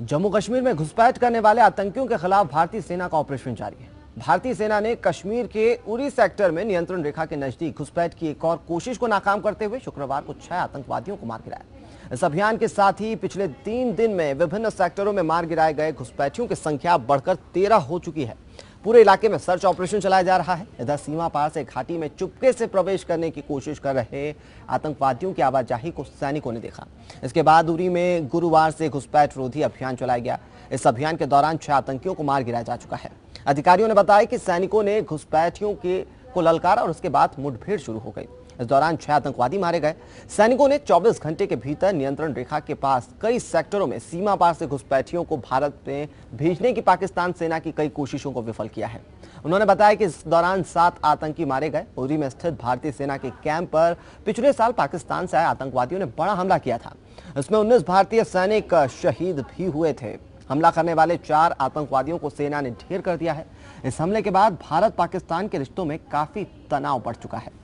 जम्मू कश्मीर में घुसपैठ करने वाले आतंकियों के खिलाफ भारतीय सेना का ऑपरेशन जारी है भारतीय सेना ने कश्मीर के उरी सेक्टर में नियंत्रण रेखा के नजदीक घुसपैठ की एक और कोशिश को नाकाम करते हुए शुक्रवार को छह आतंकवादियों को मार गिराया इस अभियान के साथ ही पिछले तीन दिन में विभिन्न सेक्टरों में मार गिराए गए घुसपैठियों की संख्या बढ़कर तेरह हो चुकी है पूरे इलाके में सर्च ऑपरेशन चलाया जा रहा है इधर सीमा पार से घाटी में चुपके से प्रवेश करने की कोशिश कर रहे आतंकवादियों की आवाजाही को सैनिकों ने देखा इसके बाद उरी में गुरुवार से घुसपैठ रोधी अभियान चलाया गया इस अभियान के दौरान छह आतंकियों को मार गिराया जा चुका है अधिकारियों ने बताया कि सैनिकों ने घुसपैठियों के को ललकारा और उसके बाद मुठभेड़ शुरू हो गई इस दौरान छह आतंकवादी मारे गए सैनिकों ने 24 घंटे के भीतर नियंत्रण रेखा के पास कई सेक्टरों में सीमा पार से घुसपैठियों को भारत में भेजने की पाकिस्तान सेना की कई कोशिशों को विफल किया है उन्होंने बताया कि इस दौरान सात आतंकी मारे गए उरी में स्थित भारतीय सेना के कैंप पर पिछले साल पाकिस्तान से आए आतंकवादियों ने बड़ा हमला किया था इसमें उन्नीस भारतीय सैनिक शहीद भी हुए थे हमला करने वाले चार आतंकवादियों को सेना ने ढेर कर दिया है इस हमले के बाद भारत पाकिस्तान के रिश्तों में काफी तनाव बढ़ चुका है